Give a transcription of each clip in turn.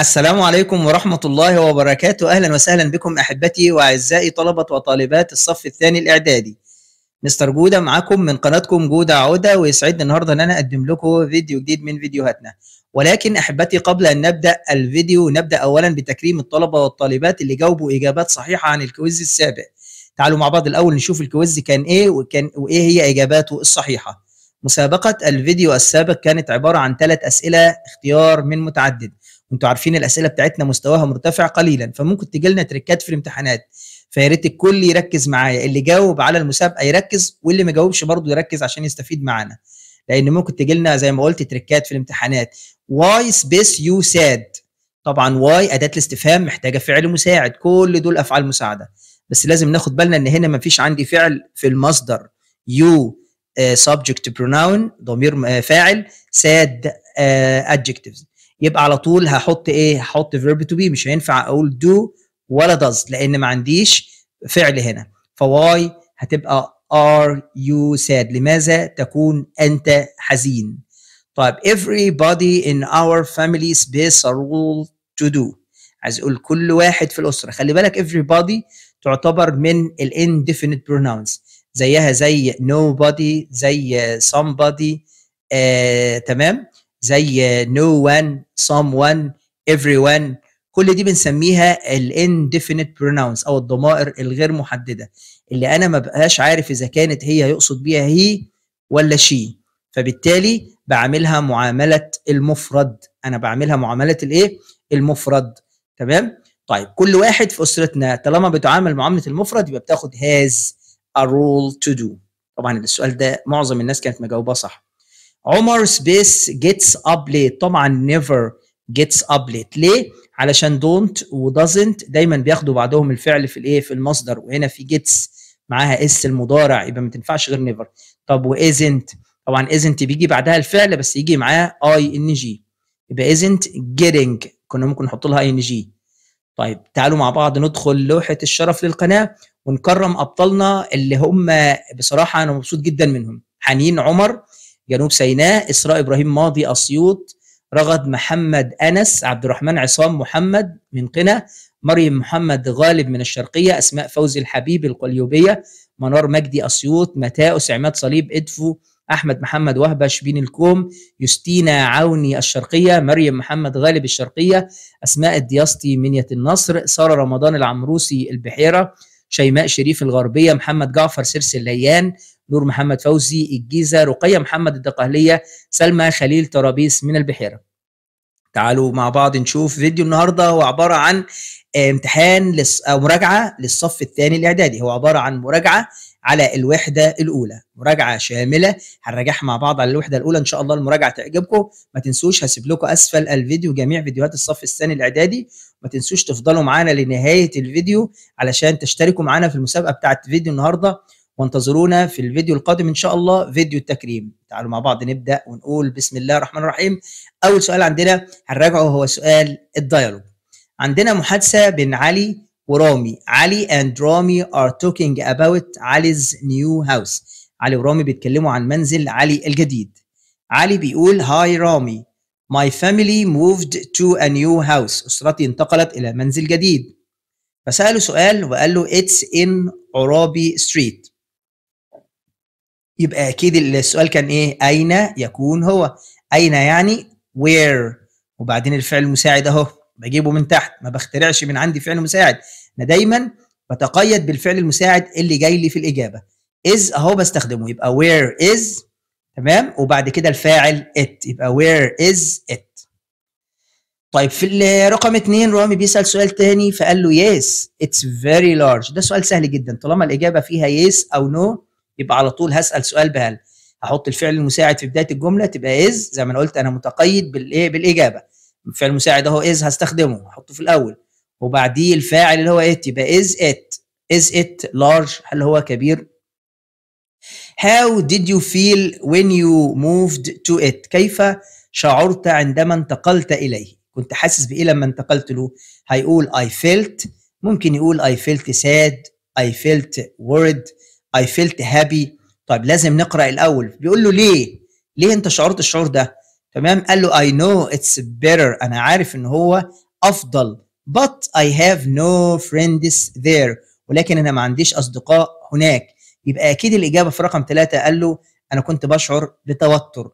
السلام عليكم ورحمة الله وبركاته أهلا وسهلا بكم أحبتي وأعزائي طلبة وطالبات الصف الثاني الإعدادي مستر جودة معاكم من قناتكم جودة عودة ويسعدني النهاردة أن أنا أقدم لكم فيديو جديد من فيديوهاتنا ولكن أحبتي قبل أن نبدأ الفيديو نبدأ أولا بتكريم الطلبة والطالبات اللي جاوبوا إجابات صحيحة عن الكويز السابق تعالوا مع بعض الأول نشوف الكويز كان إيه وكان وإيه هي إجاباته الصحيحة مسابقة الفيديو السابق كانت عبارة عن ثلاث أسئلة اختيار من متعدد انتوا عارفين الاسئله بتاعتنا مستواها مرتفع قليلا فممكن تجي لنا تريكات في الامتحانات فيا ريت الكل يركز معايا اللي جاوب على المسابقه يركز واللي ما جاوبش برضه يركز عشان يستفيد معانا لان ممكن تجي لنا زي ما قلت تريكات في الامتحانات واي سبيس يو ساد طبعا واي اداه الاستفهام محتاجه فعل مساعد كل دول افعال مساعده بس لازم ناخد بالنا ان هنا ما فيش عندي فعل في المصدر يو سبجكت آه، بروناون ضمير آه، فاعل ادجكتيفز uh, آه، يبقى على طول هحط ايه هحط فيرب تو بي مش هينفع اقول دو ولا داز لان ما عنديش فعل هنا فواي هتبقى ار يو ساد لماذا تكون انت حزين طيب everybody in our family space are all to do عايز اقول كل واحد في الاسره خلي بالك everybody تعتبر من الانديفينيت indefinite pronouns زيها زي nobody زي somebody آه، تمام زي نو سام ون افري ون كل دي بنسميها الانديفينيت بروناونز او الضمائر الغير محدده اللي انا ما بقاش عارف اذا كانت هي يقصد بيها هي ولا شي فبالتالي بعملها معامله المفرد انا بعملها معامله الايه المفرد تمام طيب كل واحد في اسرتنا طالما بتعامل معامله المفرد يبقى بتاخد هاز ا رول تو دو طبعا السؤال ده معظم الناس كانت مجاوباه صح عمر سبيس جيتس اب ليت طبعا نيفر جيتس اب ليت ليه؟ علشان دونت ودازنت دايما بياخدوا بعدهم الفعل في الايه في المصدر وهنا في جيتس معاها اس المضارع يبقى ما تنفعش غير نيفر طب وازنت طبعا ازنت بيجي بعدها الفعل بس يجي معاه اي ان جي يبقى ازنت جيتنج كنا ممكن نحط لها اي ان جي طيب تعالوا مع بعض ندخل لوحه الشرف للقناه ونكرم ابطالنا اللي هم بصراحه انا مبسوط جدا منهم حنين عمر جنوب سيناء إسراء إبراهيم ماضي أسيوط رغد محمد أنس عبد الرحمن عصام محمد من قنا مريم محمد غالب من الشرقية أسماء فوزي الحبيب القليوبية منار مجدي أسيوط متاؤس عماد صليب إدفو أحمد محمد وهبة شبين الكوم يوستينا عوني الشرقية مريم محمد غالب الشرقية أسماء الدياستي منية النصر سارة رمضان العمروسي البحيرة شيماء شريف الغربية محمد جعفر سرس الليان نور محمد فوزي الجيزة رقية محمد الدقهلية سلمى خليل طرابيس من البحيرة تعالوا مع بعض نشوف فيديو النهاردة هو عبارة عن آه، امتحان لس... أو مراجعة للصف الثاني الإعدادي هو عبارة عن مراجعة على الوحدة الأولى مراجعة شاملة هنراجعها مع بعض على الوحدة الأولى إن شاء الله المراجعة تعجبكم ما تنسوش هسيب لكم أسفل الفيديو جميع فيديوهات الصف الثاني الإعدادي ما تنسوش تفضلوا معانا لنهاية الفيديو علشان تشتركوا معانا في المسابقة بتاعت فيديو النهاردة وانتظرونا في الفيديو القادم ان شاء الله فيديو التكريم تعالوا مع بعض نبدا ونقول بسم الله الرحمن الرحيم اول سؤال عندنا هنراجعه هو سؤال الديالوج عندنا محادثه بين علي ورامي علي اند رامي ار توكينج اباوت علي's نيو هاوس علي ورامي بيتكلموا عن منزل علي الجديد علي بيقول هاي رامي ماي فاميلي موفد تو ا نيو هاوس أسرتي انتقلت إلى منزل جديد فسأله سؤال وقال له اتس ان عرابي ستريت يبقى اكيد السؤال كان ايه اين يكون هو اين يعني وير وبعدين الفعل المساعد اهو بجيبه من تحت ما بخترعش من عندي فعل مساعد انا دايما بتقيد بالفعل المساعد اللي جاي لي في الاجابه از اهو بستخدمه يبقى وير از تمام وبعد كده الفاعل ات يبقى وير از ات طيب في رقم اثنين رامي بيسأل سؤال تاني فقال له يس اتس فيري لارج ده سؤال سهل جدا طالما الإجابة فيها yes أو no يبقى على طول هسال سؤال بهل هحط الفعل المساعد في بدايه الجمله تبقى از زي ما انا قلت انا متقيد بالايه بالاجابه الفعل المساعد اهو از هستخدمه هحطه في الاول وبعديه الفاعل اللي هو ات يبقى از ات از ات لارج هل هو كبير How did you feel when you moved to it كيف شعرت عندما انتقلت اليه كنت حاسس بايه لما انتقلت له هيقول I felt ممكن يقول I felt sad I felt worried اي فيلت هابي طيب لازم نقرا الاول بيقول له ليه ليه انت شعرت الشعور ده تمام قال له اي نو اتس بيتر انا عارف ان هو افضل but I have no friends there ولكن انا ما عنديش اصدقاء هناك يبقى اكيد الاجابه في رقم ثلاثة قال له انا كنت بشعر بتوتر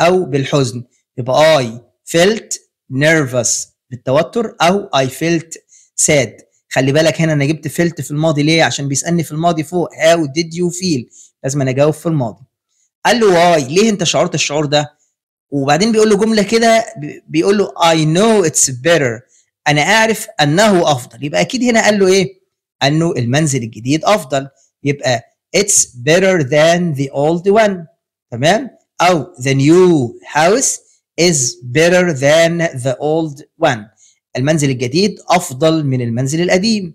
او بالحزن يبقى I felt nervous بالتوتر او I felt sad خلي بالك هنا انا جبت فيلت في الماضي ليه عشان بيسالني في الماضي فوق هاو ديد يو فيل لازم انا اجاوب في الماضي قال له واي ليه انت شعرت الشعور ده وبعدين بيقول له جمله كده بيقول له اي نو اتس بيتر انا اعرف انه افضل يبقى اكيد هنا قال له ايه انه المنزل الجديد افضل يبقى اتس بيتر ذان ذا اولد وان تمام او ذا نيو هاوس از بيتر ذان ذا اولد one المنزل الجديد افضل من المنزل القديم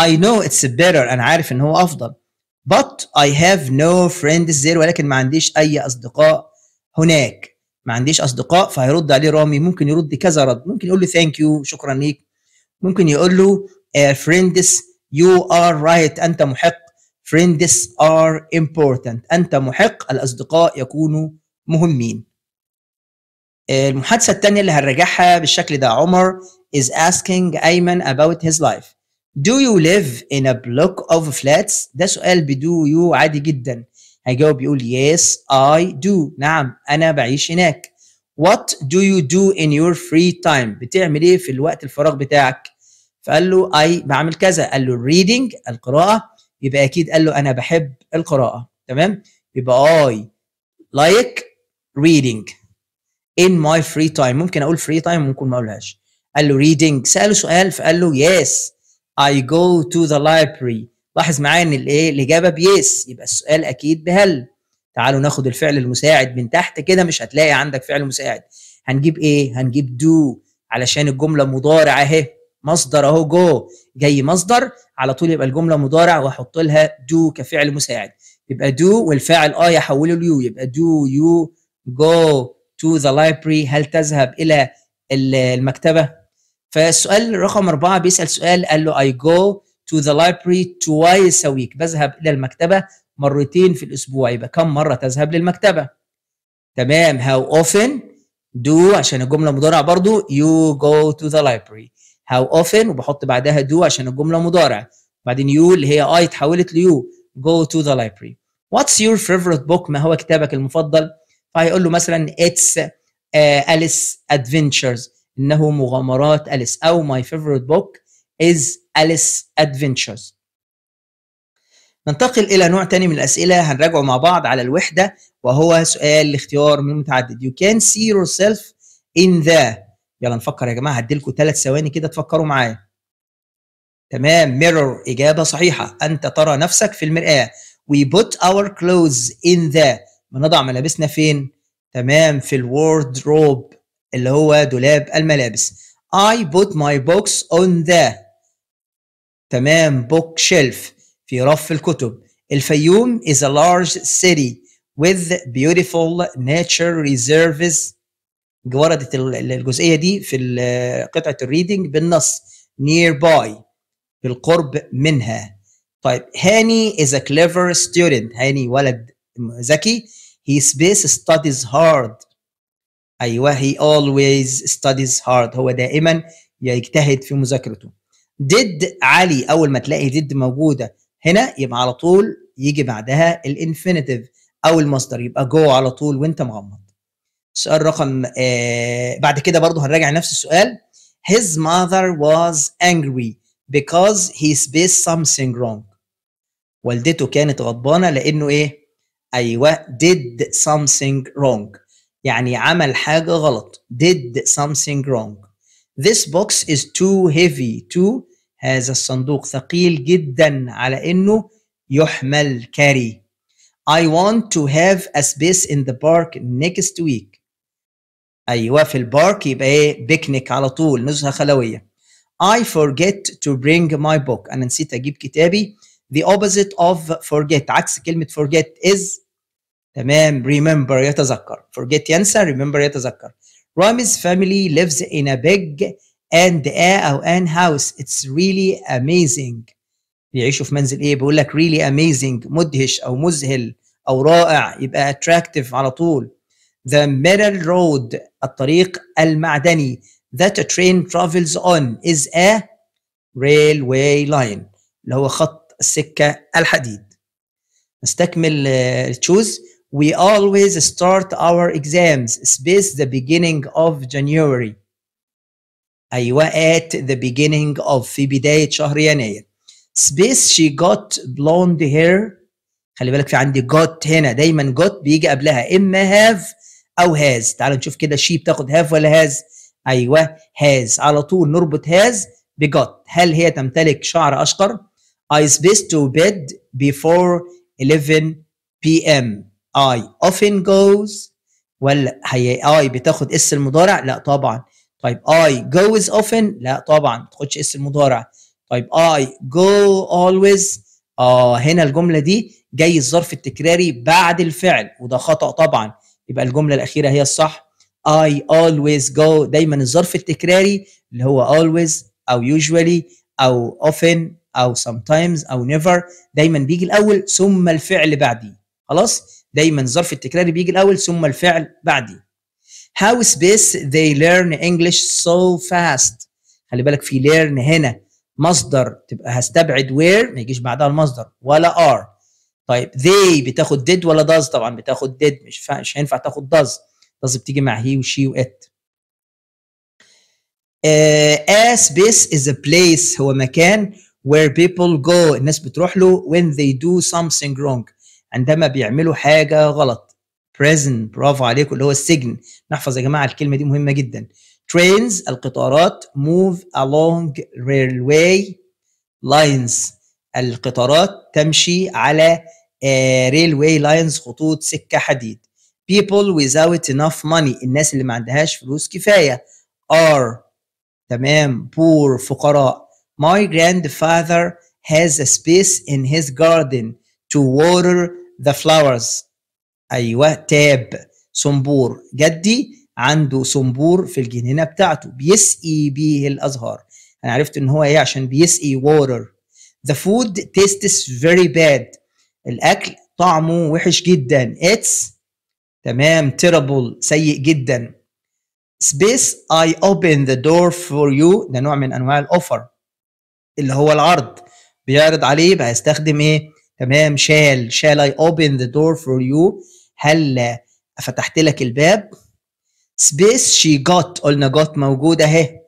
I know it's better انا عارف ان هو افضل but I have no friends there ولكن ما عنديش اي اصدقاء هناك ما عنديش اصدقاء فهيرد عليه رامي ممكن يرد كذا رد ممكن يقول له ثانك يو شكرا ليك ممكن يقول له فريندس يو ار رايت انت محق فريندس ار امبورتنت انت محق الاصدقاء يكونوا مهمين آه، المحادثه الثانيه اللي هنراجعها بالشكل ده عمر is asking Ayman about his life. Do you live in a block of flats? ده سؤال بدو يو عادي جدا. هيجاوب يقول yes I do. نعم أنا بعيش هناك. What do you do in your free time? بتعمل إيه في الوقت الفراغ بتاعك؟ فقال له I بعمل كذا. قال له reading القراءة. يبقى أكيد قال له أنا بحب القراءة. تمام؟ يبقى I like reading in my free time. ممكن أقول free time ممكن ما أقولهاش. قال له ريدنج ساله سؤال فقال له يس اي جو تو ذا library لاحظ معايا ان الايه الاجابه بيس يبقى السؤال اكيد بهل تعالوا ناخد الفعل المساعد من تحت كده مش هتلاقي عندك فعل مساعد هنجيب ايه هنجيب دو علشان الجمله مضارع اهي مصدر اهو جو جاي مصدر على طول يبقى الجمله مضارع واحط لها دو كفعل مساعد يبقى دو والفاعل اه يحوله ليو يبقى دو يو جو تو ذا لايبرري هل تذهب الى المكتبه فالسؤال رقم أربعة بيسأل سؤال قال له I go to the library twice a week بذهب إلى المكتبة مرتين في الأسبوع يبقى كم مرة تذهب للمكتبة تمام how often do عشان الجملة مضارع برضو you go to the library how often وبحط بعدها do عشان الجملة مضارع بعدين you اللي هي I تحولت ل you go to the library what's your favorite book ما هو كتابك المفضل فهيقول له مثلا it's uh, Alice Adventures انه مغامرات اليس او ماي فيفورت بوك از اليس ادفنتشرز ننتقل الى نوع تاني من الاسئله هنراجعه مع بعض على الوحده وهو سؤال الاختيار من المتعدد كان سي يور سيلف ان ذا يلا نفكر يا جماعه لكم ثلاث ثواني كده تفكروا معايا تمام ميرور اجابه صحيحه انت ترى نفسك في المراه وي بوت اور كلوز ان ذا بنضع ملابسنا فين تمام في الوردروب اللي هو دولاب الملابس I put my books on the تمام book shelf في رف الكتب الفيوم is a large city with beautiful nature reserves وردت الجزئيه دي في قطعه الريدنج بالنص nearby بالقرب منها طيب هاني is a clever student هاني ولد ذكي he space studies hard ايوه he always studies hard هو دائما يجتهد في مذاكرته ديد علي اول ما تلاقي ديد موجوده هنا يبقى على طول يجي بعدها الانفينيتيف او المصدر يبقى جو على طول وانت مغمض سؤال رقم آه بعد كده برضه هنراجع نفس السؤال his mother was angry because he spaced something wrong والدته كانت غضبانه لانه ايه ايوه did something wrong يعني عمل حاجة غلط did something wrong this box is too heavy to هذا الصندوق ثقيل جدا على انه يحمل كاري I want to have a space in the park next week ايوه في البارك يبقى ايه بيكنيك على طول نزهه خلويه I forget to bring my book أنا نسيت أجيب كتابي the opposite of forget عكس كلمة forget is تمام remember يتذكر forget ينسى remember يتذكر رامز family lives in a big and a أو an house it's really amazing بيعيشوا في منزل ايه بيقول لك really amazing مدهش أو مذهل أو رائع يبقى attractive على طول the metal road الطريق المعدني that a train travels on is a railway line اللي هو خط السكة الحديد نستكمل تشوز uh, we always start our exams space the beginning of January أيوة at the beginning of في بداية شهر يناير space she got blonde hair خلي بالك في عندي got هنا دايما got بيجي قبلها إما have أو has تعال نشوف كده she بتاخد have ولا has أيوة has على طول نربط has got. هل هي تمتلك شعر أشقر I spaced to bed before 11 p.m. I often goes ولا هي I بتاخد اس المضارع لا طبعا طيب I goes often لا طبعا ما تاخدش اس المضارع طيب I go always اه هنا الجمله دي جاي الظرف التكراري بعد الفعل وده خطا طبعا يبقى الجمله الاخيره هي الصح I always go دايما الظرف التكراري اللي هو always او usually او often او sometimes او never دايما بيجي الاول ثم الفعل بعديه خلاص دايما الظرف التكراري بيجي الاول ثم الفعل بعدي how space they learn English so fast خلي بالك في learn هنا مصدر تبقى هستبعد where ما يجيش بعدها المصدر ولا are طيب they بتاخد did ولا does طبعا بتاخد did مش فا... مش هينفع تاخد does does بتيجي مع he وشي وات uh, a space is a place هو مكان where people go الناس بتروح له when they do something wrong عندما بيعملوا حاجه غلط prison برافو عليكم اللي هو السجن نحفظ يا جماعه الكلمه دي مهمه جدا trains القطارات move along railway lines القطارات تمشي على آه، railway lines خطوط سكه حديد people without enough money الناس اللي ما عندهاش فلوس كفايه are تمام poor فقراء my grandfather has a space in his garden to water ذا فلاورز ايوه تاب صنبور جدي عنده صنبور في الجنينه بتاعته بيسقي بيه الازهار انا عرفت ان هو ايه عشان بيسقي ووتر ذا فود تيستس فيري باد الاكل طعمه وحش جدا اتس تمام تيربل سيء جدا سبيس اي اوبن ذا دور فور يو ده نوع من انواع الاوفر اللي هو العرض بيعرض عليه بقى يستخدم ايه تمام شال شال اي اوبن ذا دور فور يو هل فتحت لك الباب سبيس شي جوت قلنا جوت موجودة اهي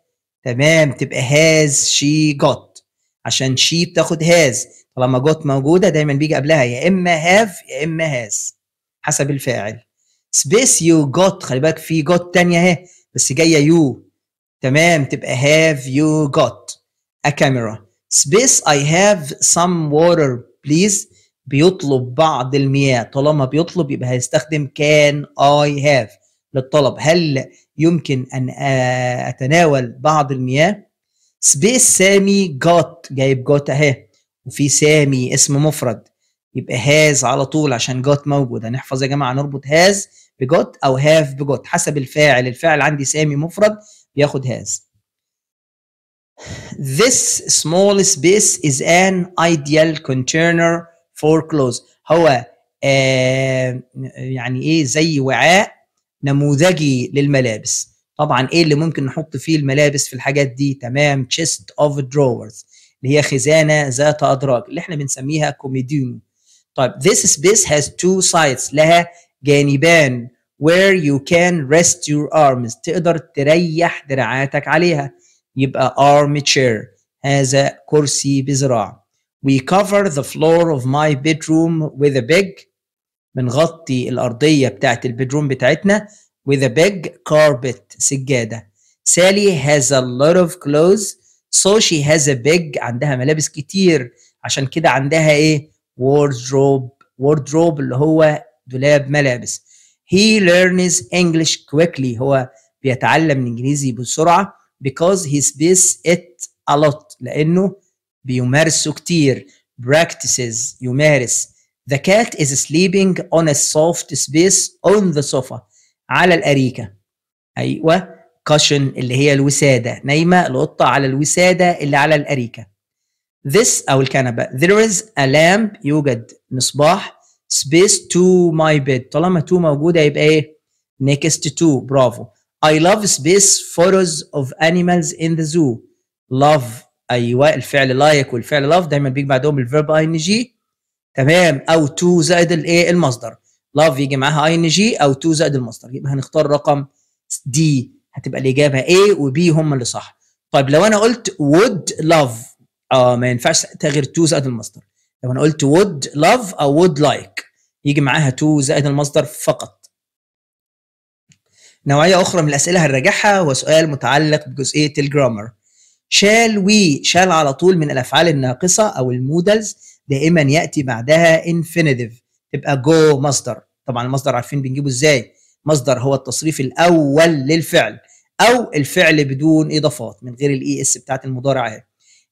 تمام تبقى هاز شي جوت عشان شي بتاخد هاز طالما جوت موجودة دايما بيجي قبلها يا إما هاف يا إما هاز حسب الفاعل سبيس يو جوت خلي بالك في جوت تانية اهي بس جاية يو تمام تبقى هاف يو جوت ا كاميرا سبيس اي هاف سم ووتر بليز بيطلب بعض المياه طالما بيطلب يبقى هيستخدم كان اي هاف للطلب هل يمكن ان آه، اتناول بعض المياه سبيس سامي جات جايب جات اهي وفي سامي اسم مفرد يبقى هاز على طول عشان جات موجود هنحفظ يا جماعه نربط هاز بجات او هاف بجات حسب الفاعل الفاعل عندي سامي مفرد بياخد هاز This small space is an ideal container for clothes هو آه يعني ايه زي وعاء نموذجي للملابس طبعا ايه اللي ممكن نحط فيه الملابس في الحاجات دي تمام chest of drawers اللي هي خزانه ذات ادراج اللي احنا بنسميها كوميديوم طيب this space has two sides لها جانبان where you can rest your arms تقدر تريح دراعاتك عليها يبقى armchair هذا كرسي بذراع we cover the floor of my bedroom with a big بنغطي الأرضية بتاعت البدروم بتاعتنا with a big carpet سجادة Sally has a lot of clothes so she has a big عندها ملابس كتير عشان كده عندها ايه wardrobe wardrobe اللي هو دولاب ملابس he learns English quickly هو بيتعلم الإنجليزي بسرعة because he space it a lot لانه بيمارسه كتير practices يمارس the cat is sleeping on a soft space on the sofa على الاريكه ايوه cushion اللي هي الوساده نايمه القطه على الوساده اللي على الاريكه this او الكنبه there is a lamp يوجد مصباح space to my bed طالما to موجوده يبقى ايه next to برافو I love space photos of animals in the zoo love ايوه الفعل لايك والفعل love دايما بيجي بعدهم الفيرب اي ان جي تمام او تو زائد الايه المصدر Love يجي معاها اي ان جي او تو زائد المصدر يبقى هنختار رقم دي هتبقى الاجابه A وبي هم اللي صح طيب لو انا قلت would love اه ما ينفعش تغير تو زائد المصدر لو انا قلت would love او would like يجي معاها تو زائد المصدر فقط نوعية أخرى من الأسئلة هنراجعها هو سؤال متعلق بجزئية الجرامر شال وي شال على طول من الأفعال الناقصة أو المودلز دائما يأتي بعدها انفينيتيف تبقى جو مصدر طبعا المصدر عارفين بنجيبه إزاي مصدر هو التصريف الأول للفعل أو الفعل بدون إضافات من غير الإي إس e بتاعت المضارع أهي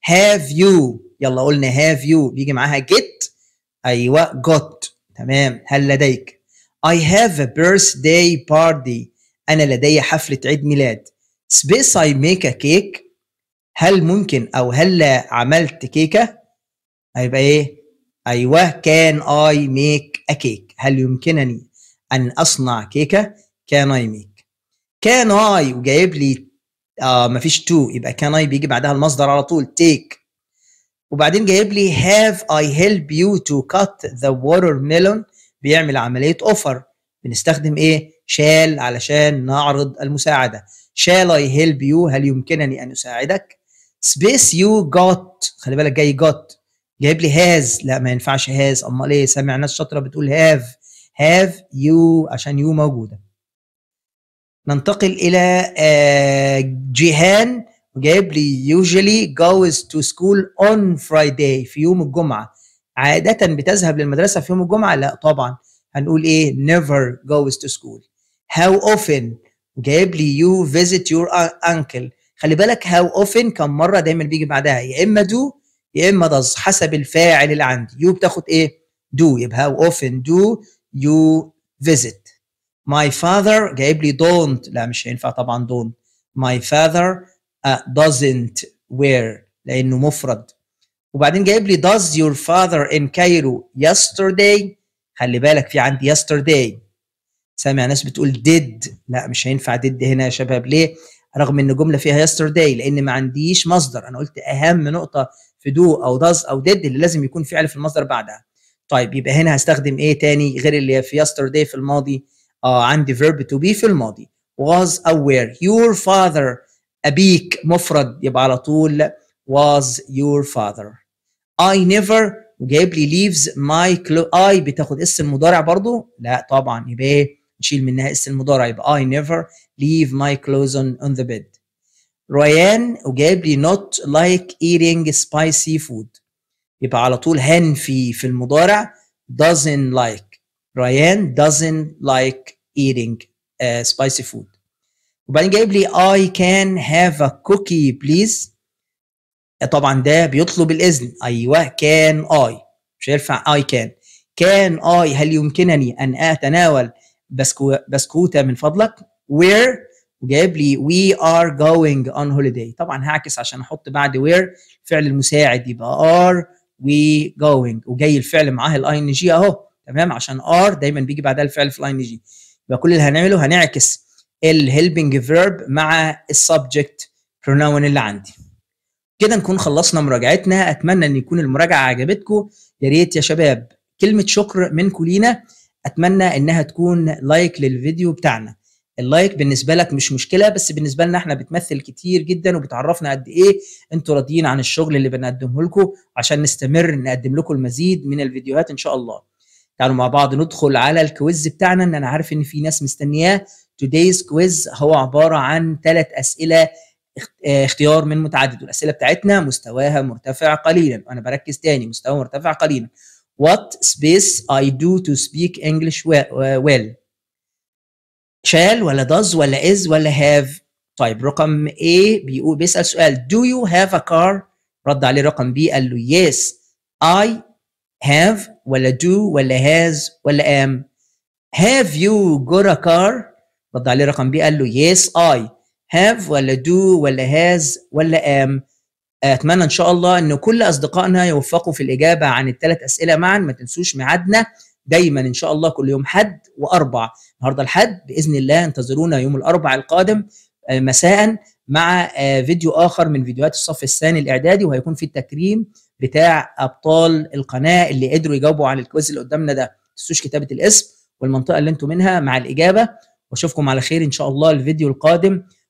هاف يو يلا قلنا هاف يو بيجي معاها جيت أيوه جوت تمام هل لديك I have a birthday party أنا لدي حفلة عيد ميلاد سبيس اي ميك كيك هل ممكن أو هل عملت كيكة هيبقى إيه أيوه كان اي ميك a cake هل يمكنني أن أصنع كيكة كان اي ميك كان اي وجايب لي آه مفيش تو يبقى كان اي بيجي بعدها المصدر على طول تيك وبعدين جايب لي هاف اي هيلب يو تو كات ذا watermelon بيعمل عمليه اوفر بنستخدم ايه شال علشان نعرض المساعده شال اي هيلب يو هل يمكنني ان اساعدك سبيس يو جوت خلي بالك جاي جوت جايب لي هاز لا ما ينفعش هاز امال ايه سامع ناس شاطره بتقول هاف هاف يو عشان يو موجوده ننتقل الى آه، جيهان جايب لي يوجولي جوز تو سكول اون فرايداي في يوم الجمعه عادة بتذهب للمدرسة في يوم الجمعة؟ لا طبعا هنقول ايه never goes to school how often جايب لي you visit your uncle خلي بالك how often كم مره دايما بيجي بعدها يا اما do يا اما does حسب الفاعل اللي عندي you بتاخد ايه do يبقى how often do you visit my father جايب لي don't لا مش هينفع طبعا don't my father uh, doesn't wear لانه مفرد وبعدين جايب لي does your father in Cairo yesterday خلي بالك في عندي يسترداي سامع ناس بتقول ديد لا مش هينفع ديد هنا يا شباب ليه رغم ان جمله فيها يسترداي لان ما عنديش مصدر انا قلت اهم نقطه في دو او داز او ديد اللي لازم يكون فعل في المصدر بعدها طيب يبقى هنا هستخدم ايه تاني غير اللي في يسترداي في الماضي اه عندي فيرب تو بي في الماضي was او your father ابيك مفرد يبقى على طول was your father I never وجايب لي ليفز ماي كلو اي بتاخد اسم المضارع برضو لا طبعا يبقى ايه نشيل منها اسم المضارع يبقى I never leave my clothes on, on the bed ريان وجايب لي not like eating سبايسي فود يبقى على طول هنفي في المضارع doesn't like ريان doesn't like eating uh, spicy food وبعدين جايب لي I can have a cookie please طبعا ده بيطلب الاذن ايوه كان اي مش هينفع اي كان كان اي هل يمكنني ان اتناول بسكو بسكوته من فضلك وير وجايب لي وي ار جوينج اون هوليداي طبعا هعكس عشان احط بعد وير فعل المساعد يبقى ار وي جوينج وجاي الفعل معاه الاي ان جي اهو تمام عشان ار دايما بيجي بعدها الفعل في الاي ان جي يبقى كل اللي هنعمله هنعكس الهيلبنج فيرب مع السبجكت برونون اللي عندي كده نكون خلصنا مراجعتنا اتمنى ان يكون المراجعه عجبتكم يا ريت يا شباب كلمه شكر منكم لينا اتمنى انها تكون لايك للفيديو بتاعنا اللايك بالنسبه لك مش مشكله بس بالنسبه لنا احنا بتمثل كتير جدا وبتعرفنا قد ايه انتوا راضيين عن الشغل اللي بنقدمه لكم عشان نستمر نقدم لكم المزيد من الفيديوهات ان شاء الله تعالوا مع بعض ندخل على الكويز بتاعنا ان انا عارف ان في ناس مستنياه today's quiz هو عباره عن ثلاث اسئله آه، اختيار من متعدد والاسئله بتاعتنا مستواها مرتفع قليلا انا بركز تاني مستوى مرتفع قليلا what space I do to speak English well شال ولا does ولا is ولا have طيب رقم A بيقول بيسأل سؤال do you have a car رد عليه رقم B قال له yes I have ولا do ولا has ولا am have you got a car رد عليه رقم B قال له yes I هاف ولا دو ولا هاز ولا ام آه، اتمنى ان شاء الله ان كل اصدقائنا يوفقوا في الاجابه عن الثلاث اسئله معا ما تنسوش ميعادنا دايما ان شاء الله كل يوم حد واربع النهارده الحد باذن الله انتظرونا يوم الاربع القادم آه، مساء مع آه، فيديو اخر من فيديوهات الصف الثاني الاعدادي وهيكون في التكريم بتاع ابطال القناه اللي قدروا يجاوبوا على الكويز اللي قدامنا ده ما تنسوش كتابه الاسم والمنطقه اللي انتم منها مع الاجابه واشوفكم على خير ان شاء الله الفيديو القادم